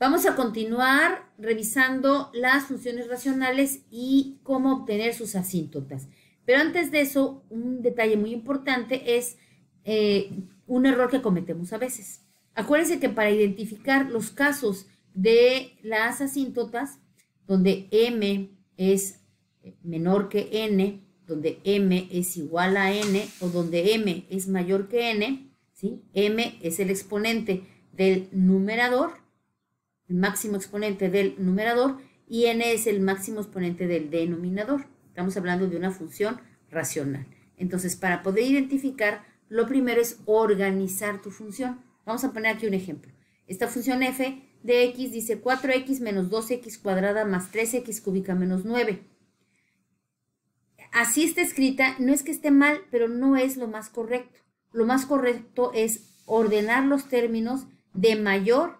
Vamos a continuar revisando las funciones racionales y cómo obtener sus asíntotas. Pero antes de eso, un detalle muy importante es eh, un error que cometemos a veces. Acuérdense que para identificar los casos de las asíntotas, donde m es menor que n, donde m es igual a n o donde m es mayor que n, m es el exponente del numerador el máximo exponente del numerador y n es el máximo exponente del denominador. Estamos hablando de una función racional. Entonces, para poder identificar, lo primero es organizar tu función. Vamos a poner aquí un ejemplo. Esta función f de x dice 4x menos 2x cuadrada más 3x cúbica menos 9. Así está escrita, no es que esté mal, pero no es lo más correcto. Lo más correcto es ordenar los términos de mayor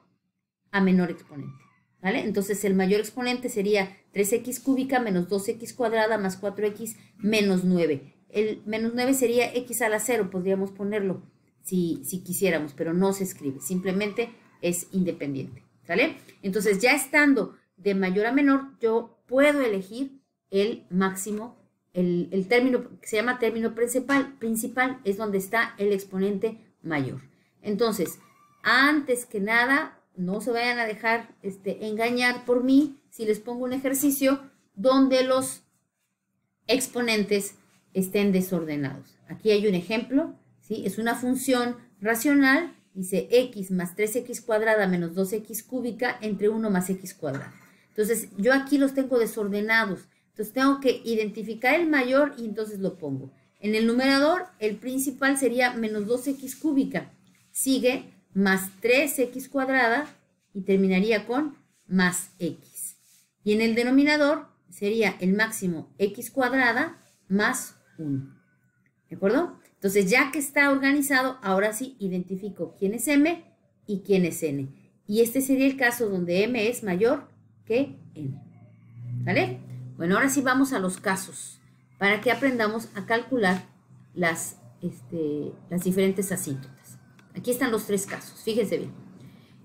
a menor exponente. ¿Vale? Entonces el mayor exponente sería 3x cúbica menos 2x cuadrada más 4x menos 9. El menos 9 sería x a la 0, podríamos ponerlo si, quisiéramos, pero no se escribe, simplemente es independiente. ¿vale? Entonces ya estando de mayor a menor, yo puedo elegir el máximo, el, el término que se llama término principal, principal es donde está el exponente mayor. Entonces, antes que nada, no se vayan a dejar este, engañar por mí si les pongo un ejercicio donde los exponentes estén desordenados. Aquí hay un ejemplo, ¿sí? es una función racional, dice x más 3x cuadrada menos 2x cúbica entre 1 más x cuadrada. Entonces, yo aquí los tengo desordenados. Entonces, tengo que identificar el mayor y entonces lo pongo. En el numerador, el principal sería menos 2x cúbica. Sigue más 3x cuadrada y terminaría con más x. Y en el denominador sería el máximo x cuadrada más 1. ¿De acuerdo? Entonces, ya que está organizado, ahora sí identifico quién es m y quién es n. Y este sería el caso donde m es mayor que n. ¿Vale? Bueno, ahora sí vamos a los casos para que aprendamos a calcular las, este, las diferentes asitos. Aquí están los tres casos, fíjense bien.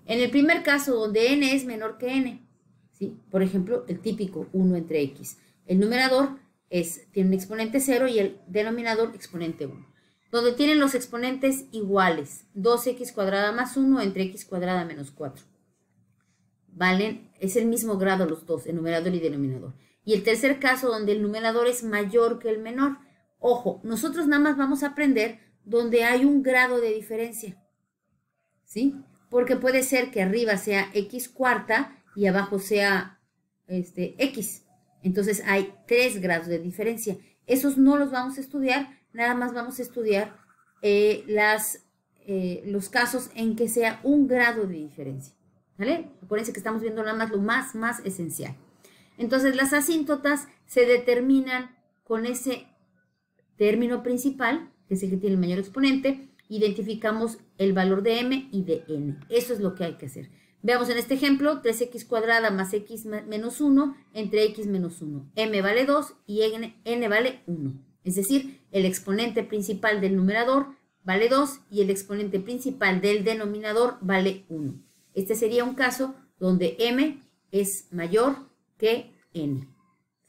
En el primer caso, donde n es menor que n, ¿sí? por ejemplo, el típico 1 entre x, el numerador es, tiene un exponente 0 y el denominador exponente 1. Donde tienen los exponentes iguales, 2x cuadrada más 1 entre x cuadrada menos 4. Valen, es el mismo grado los dos, el numerador y denominador. Y el tercer caso, donde el numerador es mayor que el menor. Ojo, nosotros nada más vamos a aprender donde hay un grado de diferencia. ¿Sí? Porque puede ser que arriba sea x cuarta y abajo sea este, x. Entonces hay tres grados de diferencia. Esos no los vamos a estudiar, nada más vamos a estudiar eh, las, eh, los casos en que sea un grado de diferencia. ¿Vale? Acuérdense que estamos viendo nada más lo más, más esencial. Entonces, las asíntotas se determinan con ese término principal que es que tiene el mayor exponente, identificamos el valor de m y de n. Eso es lo que hay que hacer. Veamos en este ejemplo, 3x cuadrada más x menos 1 entre x menos 1. m vale 2 y n, n vale 1. Es decir, el exponente principal del numerador vale 2 y el exponente principal del denominador vale 1. Este sería un caso donde m es mayor que n.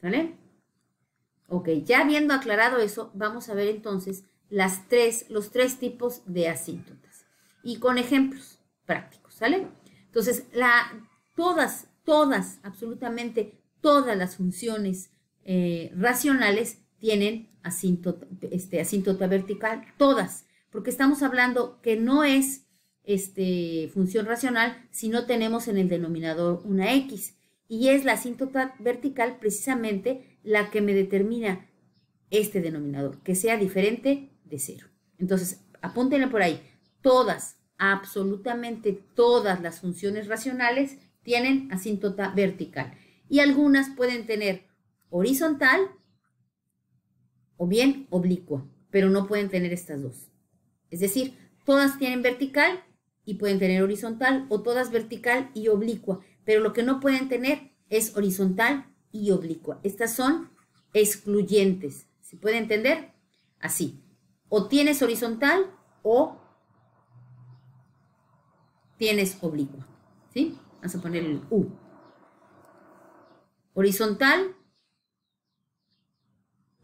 ¿Sale? Ok, ya habiendo aclarado eso, vamos a ver entonces las tres, los tres tipos de asíntotas y con ejemplos prácticos, ¿sale? Entonces, la, todas, todas, absolutamente todas las funciones eh, racionales tienen asíntota, este, vertical, todas, porque estamos hablando que no es este, función racional si no tenemos en el denominador una X. Y es la asíntota vertical precisamente la que me determina este denominador, que sea diferente de cero. Entonces, apúntenle por ahí, todas, absolutamente todas las funciones racionales tienen asíntota vertical y algunas pueden tener horizontal o bien oblicua, pero no pueden tener estas dos. Es decir, todas tienen vertical y pueden tener horizontal o todas vertical y oblicua, pero lo que no pueden tener es horizontal y oblicua. Estas son excluyentes. ¿Se puede entender? Así. O tienes horizontal o tienes oblicua. ¿Sí? Vamos a poner el U. Horizontal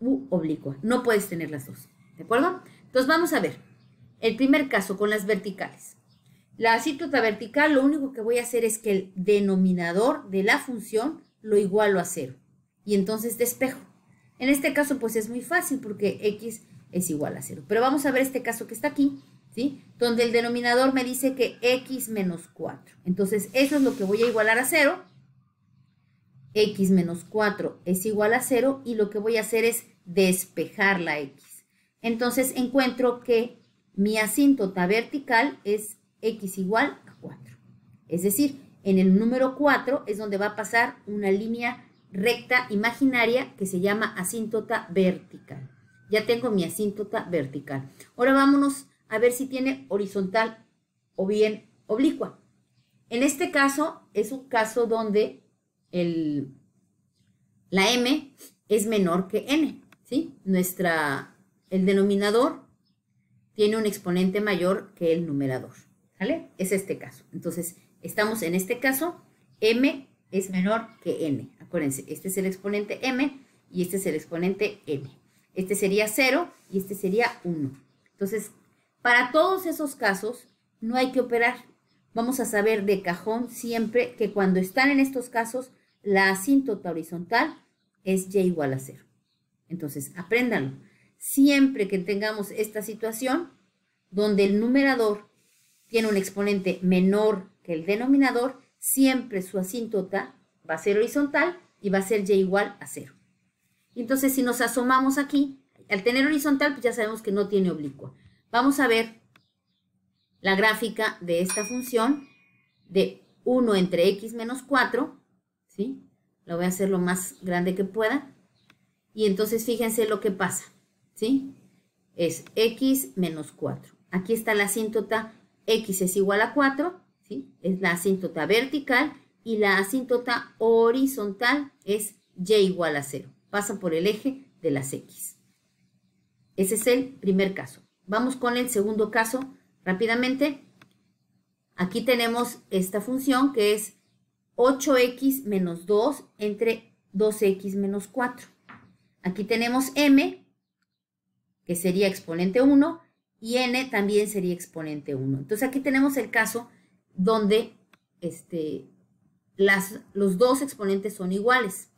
u oblicua. No puedes tener las dos. ¿De acuerdo? Entonces vamos a ver. El primer caso con las verticales. La asíntota vertical lo único que voy a hacer es que el denominador de la función lo igualo a cero. Y entonces despejo. En este caso pues es muy fácil porque x es igual a 0. Pero vamos a ver este caso que está aquí, ¿sí? Donde el denominador me dice que x menos 4. Entonces, eso es lo que voy a igualar a 0. x menos 4 es igual a 0 y lo que voy a hacer es despejar la x. Entonces, encuentro que mi asíntota vertical es x igual a 4. Es decir, en el número 4 es donde va a pasar una línea recta imaginaria que se llama asíntota vertical. Ya tengo mi asíntota vertical. Ahora vámonos a ver si tiene horizontal o bien oblicua. En este caso es un caso donde el, la m es menor que n. ¿sí? Nuestra, el denominador tiene un exponente mayor que el numerador. ¿Sale? Es este caso. Entonces, estamos en este caso, m es menor que n. Acuérdense, este es el exponente m y este es el exponente n. Este sería 0 y este sería 1. Entonces, para todos esos casos, no hay que operar. Vamos a saber de cajón siempre que cuando están en estos casos, la asíntota horizontal es y igual a 0. Entonces, apréndanlo. Siempre que tengamos esta situación, donde el numerador tiene un exponente menor que el denominador, siempre su asíntota va a ser horizontal y va a ser y igual a 0. Entonces, si nos asomamos aquí, al tener horizontal, pues ya sabemos que no tiene oblicua. Vamos a ver la gráfica de esta función de 1 entre x menos 4, ¿sí? Lo voy a hacer lo más grande que pueda. Y entonces fíjense lo que pasa, ¿sí? Es x menos 4. Aquí está la asíntota x es igual a 4, ¿sí? Es la asíntota vertical y la asíntota horizontal es y igual a 0 pasa por el eje de las X. Ese es el primer caso. Vamos con el segundo caso rápidamente. Aquí tenemos esta función que es 8x menos 2 entre 2x menos 4. Aquí tenemos m, que sería exponente 1, y n también sería exponente 1. Entonces aquí tenemos el caso donde este, las, los dos exponentes son iguales.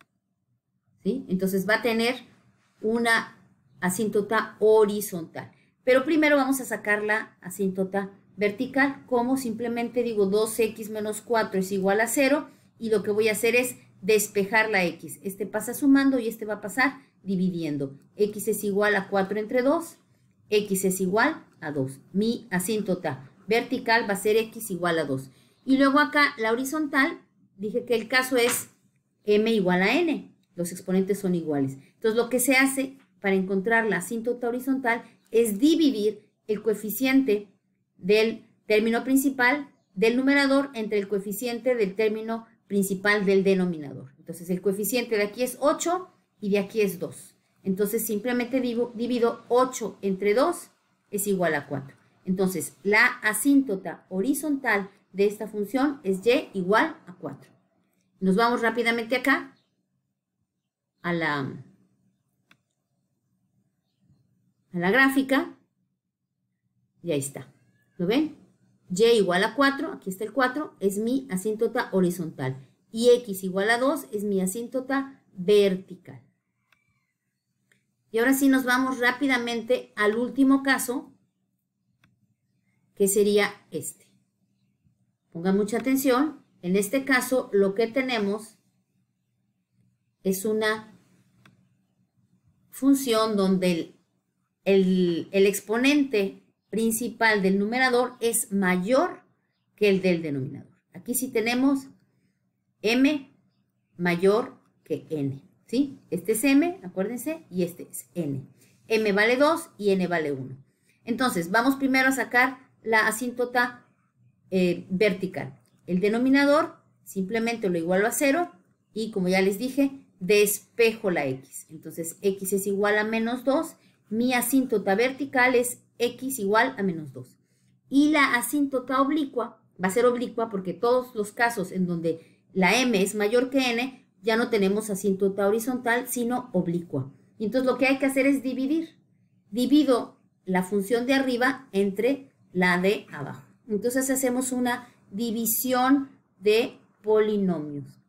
Entonces va a tener una asíntota horizontal. Pero primero vamos a sacar la asíntota vertical, como simplemente digo 2x menos 4 es igual a 0, y lo que voy a hacer es despejar la x. Este pasa sumando y este va a pasar dividiendo. x es igual a 4 entre 2, x es igual a 2. Mi asíntota vertical va a ser x igual a 2. Y luego acá la horizontal, dije que el caso es m igual a n los exponentes son iguales. Entonces, lo que se hace para encontrar la asíntota horizontal es dividir el coeficiente del término principal del numerador entre el coeficiente del término principal del denominador. Entonces, el coeficiente de aquí es 8 y de aquí es 2. Entonces, simplemente divido 8 entre 2 es igual a 4. Entonces, la asíntota horizontal de esta función es y igual a 4. Nos vamos rápidamente acá a la, a la gráfica y ahí está. ¿Lo ven? Y igual a 4, aquí está el 4, es mi asíntota horizontal. Y X igual a 2 es mi asíntota vertical. Y ahora sí nos vamos rápidamente al último caso, que sería este. Pongan mucha atención. En este caso, lo que tenemos es una función donde el, el, exponente principal del numerador es mayor que el del denominador. Aquí sí tenemos m mayor que n, ¿sí? Este es m, acuérdense, y este es n. m vale 2 y n vale 1. Entonces, vamos primero a sacar la asíntota eh, vertical. El denominador simplemente lo igualo a 0 y como ya les dije, despejo la x. Entonces, x es igual a menos 2. Mi asíntota vertical es x igual a menos 2. Y la asíntota oblicua va a ser oblicua porque todos los casos en donde la m es mayor que n, ya no tenemos asíntota horizontal, sino oblicua. Y entonces lo que hay que hacer es dividir. Divido la función de arriba entre la de abajo. Entonces hacemos una división de polinomios.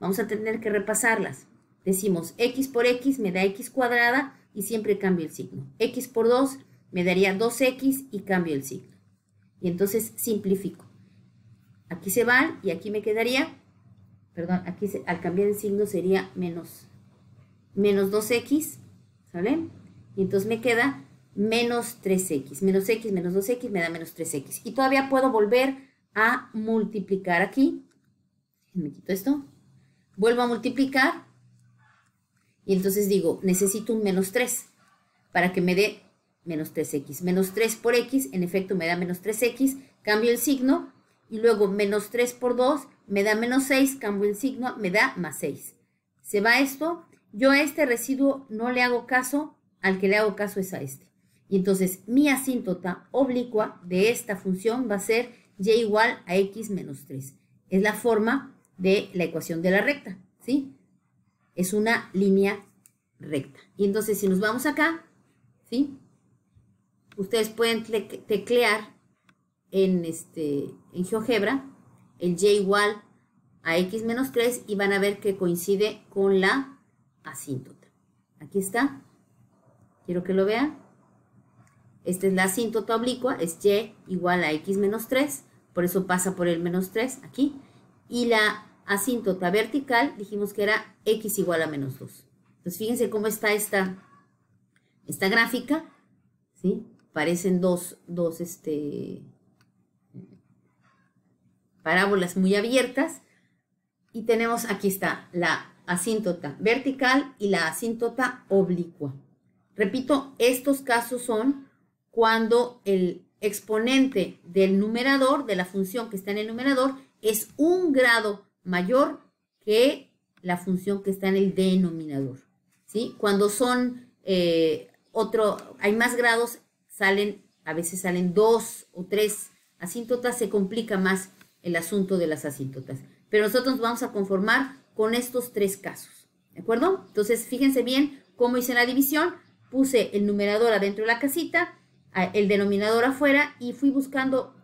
Vamos a tener que repasarlas. Decimos x por x me da x cuadrada y siempre cambio el signo. x por 2 me daría 2x y cambio el signo. Y entonces simplifico. Aquí se van y aquí me quedaría, perdón, aquí al cambiar el signo sería menos, menos 2x, ¿sale? Y entonces me queda menos 3x. Menos x menos 2x me da menos 3x. Y todavía puedo volver a multiplicar aquí. Me quito esto vuelvo a multiplicar y entonces digo, necesito un menos 3 para que me dé menos 3x. Menos 3 por x, en efecto, me da menos 3x, cambio el signo y luego menos 3 por 2 me da menos 6, cambio el signo, me da más 6. Se va esto, yo a este residuo no le hago caso, al que le hago caso es a este. Y entonces mi asíntota oblicua de esta función va a ser y igual a x menos 3. Es la forma de la ecuación de la recta, ¿sí? Es una línea recta. Y entonces si nos vamos acá, ¿sí? Ustedes pueden teclear en, este, en GeoGebra el y igual a x menos 3 y van a ver que coincide con la asíntota. Aquí está. Quiero que lo vean. Esta es la asíntota oblicua, es y igual a x menos 3, por eso pasa por el menos 3 aquí. Y la asíntota vertical, dijimos que era x igual a menos 2. Entonces, fíjense cómo está esta, esta gráfica, ¿sí? Parecen dos, dos este, parábolas muy abiertas. Y tenemos, aquí está, la asíntota vertical y la asíntota oblicua. Repito, estos casos son cuando el exponente del numerador, de la función que está en el numerador, es un grado mayor que la función que está en el denominador. ¿sí? Cuando son eh, otro, hay más grados, salen, a veces salen dos o tres asíntotas, se complica más el asunto de las asíntotas. Pero nosotros nos vamos a conformar con estos tres casos. ¿De acuerdo? Entonces, fíjense bien cómo hice la división. Puse el numerador adentro de la casita, el denominador afuera y fui buscando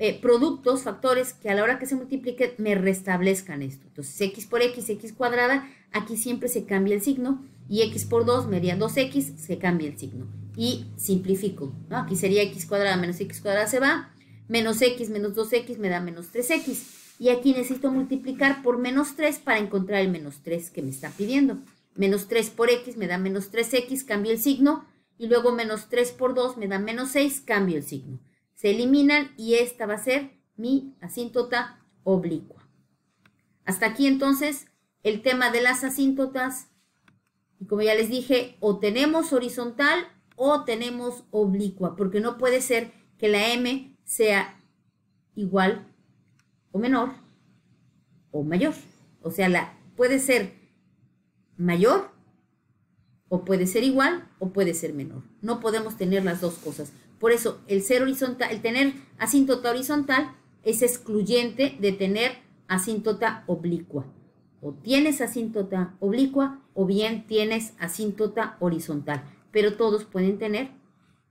eh, productos, factores que a la hora que se multipliquen me restablezcan esto. Entonces, x por x, x cuadrada, aquí siempre se cambia el signo, y x por 2 me haría 2x, se cambia el signo. Y simplifico, ¿no? Aquí sería x cuadrada menos x cuadrada se va, menos x menos 2x me da menos 3x. Y aquí necesito multiplicar por menos 3 para encontrar el menos 3 que me está pidiendo. Menos 3 por x me da menos 3x, cambio el signo, y luego menos 3 por 2 me da menos 6, cambio el signo se eliminan y esta va a ser mi asíntota oblicua. Hasta aquí entonces el tema de las asíntotas. Y como ya les dije, o tenemos horizontal o tenemos oblicua, porque no puede ser que la M sea igual o menor o mayor. O sea, la, puede ser mayor o puede ser igual o puede ser menor. No podemos tener las dos cosas. Por eso, el horizontal, el tener asíntota horizontal es excluyente de tener asíntota oblicua. O tienes asíntota oblicua o bien tienes asíntota horizontal. Pero todos pueden tener,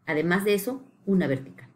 además de eso, una vertical.